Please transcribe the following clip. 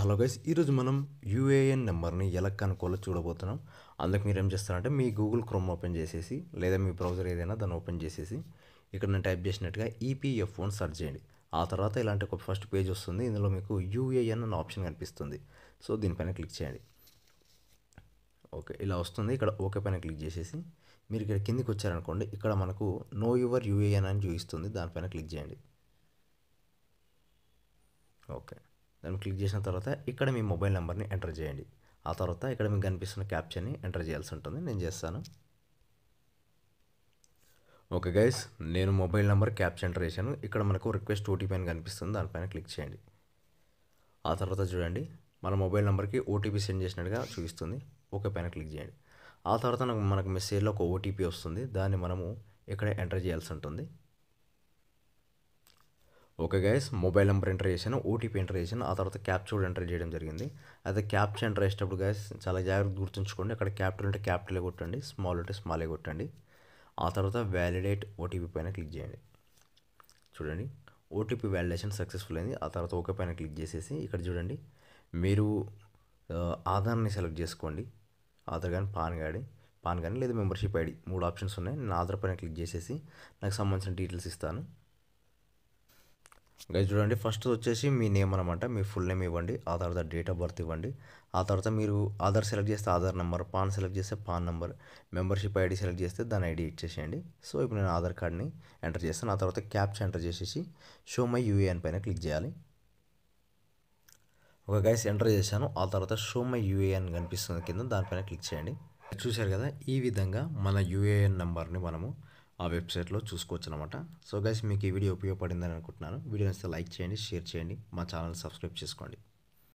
hello guys ఈరోజు మనం UAN నెంబర్ని ఎలా కనుక్కోవాలో చూడబోతున్నాం అందుకు మీరు ఏం చేస్తారంటే మీ గూగుల్ క్రోమ్ ఓపెన్ చేసేసి లేదా మీ బ్రౌజర్ ఏదైనా దాన్ని ఓపెన్ చేసేసి ఇక్కడ నేను టైప్ చేసినట్టుగా ఈపీఎఫ్ e సర్చ్ సెర్చ్ చేయండి ఆ తర్వాత ఇలాంటి ఒక ఫస్ట్ పేజ్ వస్తుంది ఇందులో మీకు యూఏఎన్ అనే ఆప్షన్ కనిపిస్తుంది సో దీనిపైన క్లిక్ చేయండి ఓకే ఇలా వస్తుంది ఇక్కడ ఓకే పైన క్లిక్ చేసేసి మీరు ఇక్కడ కిందికి వచ్చారనుకోండి ఇక్కడ మనకు నో యువర్ యూఏఎన్ అని చూపిస్తుంది దానిపైన క్లిక్ చేయండి ఓకే దాన్ని క్లిక్ చేసిన తర్వాత ఇక్కడ మీ మొబైల్ నెంబర్ని ఎంటర్ చేయండి ఆ తర్వాత ఇక్కడ మీకు కనిపిస్తున్న క్యాప్చర్ని ఎంటర్ చేయాల్సి ఉంటుంది నేను చేస్తాను ఓకే గైస్ నేను మొబైల్ నెంబర్ క్యాప్చర్ ఎంటర్ చేశాను ఇక్కడ మనకు రిక్వెస్ట్ ఓటీపీ అని కనిపిస్తుంది దానిపైన క్లిక్ చేయండి ఆ తర్వాత చూడండి మన మొబైల్ నెంబర్కి ఓటీపీ సెండ్ చేసినట్టుగా చూపిస్తుంది ఓకే పైన క్లిక్ చేయండి ఆ తర్వాత మనకు మెసేజ్లో ఒక ఓటీపీ వస్తుంది దాన్ని మనము ఇక్కడ ఎంటర్ చేయాల్సి ఉంటుంది okay guys mobile number enter చేశాను ఓటీపీ ఎంటర్ చేశాను ఆ తర్వాత క్యాప్చర్ ఎంటర్ చేయడం జరిగింది అయితే క్యాప్చర్ ఎంటర్ చేసేటప్పుడు గైస్ చాలా జాగ్రత్త గుర్తుంచుకోండి అక్కడ క్యాపిటల్ ఉంటే క్యాపిటల్ కొట్టండి స్మాల్ ఉంటే స్మాల్ కొట్టండి ఆ తర్వాత వ్యాలిడేట్ ఓటీపీ పైన క్లిక్ చేయండి చూడండి ఓటీపీ వ్యాలిడేషన్ సక్సెస్ఫుల్ అయింది ఆ తర్వాత ఓకే పైన క్లిక్ చేసేసి ఇక్కడ చూడండి మీరు ఆధార్ని సెలెక్ట్ చేసుకోండి ఆధార్ కానీ పాన్ కార్డ్ పాన్ కానీ లేదా మెంబర్షిప్ ఐడి మూడు ఆప్షన్స్ ఉన్నాయి నేను ఆధార్ పైన క్లిక్ చేసేసి నాకు సంబంధించిన డీటెయిల్స్ ఇస్తాను గైజ్ చూడండి ఫస్ట్ వచ్చేసి మీ నేమ్ అనమాట మీ ఫుల్ నేమ్ ఇవ్వండి ఆ తర్వాత డేట్ ఆఫ్ బర్త్ ఇవ్వండి ఆ తర్వాత మీరు ఆధార్ సెలెక్ట్ చేస్తే ఆధార్ నెంబర్ పాన్ సెలెక్ట్ చేస్తే PAN number membership ID select చేస్తే దాని ఐడి ఇచ్చేసేయండి సో ఇప్పుడు నేను ఆధార్ కార్డ్ని ఎంటర్ చేస్తాను ఆ తర్వాత క్యాప్చ్ ఎంటర్ చేసేసి షో మై యూఏఎన్ పైన క్లిక్ చేయాలి ఒక గైస్ ఎంటర్ చేశాను ఆ తర్వాత షో మై యూఏఎన్ కనిపిస్తుంది కింద దానిపైన క్లిక్ చేయండి చూశారు కదా ఈ విధంగా మన యూఏఎన్ నెంబర్ని మనము ఆ వెబ్సైట్లో చూసుకోవచ్చు అనమాట సో గైస్ మీకు ఈ వీడియో ఉపయోగపడిందని అనుకుంటున్నాను వీడియో నచ్చితే లైక్ చేయండి షేర్ చేయండి మా ఛానల్ సబ్స్క్రైబ్ చేసుకోండి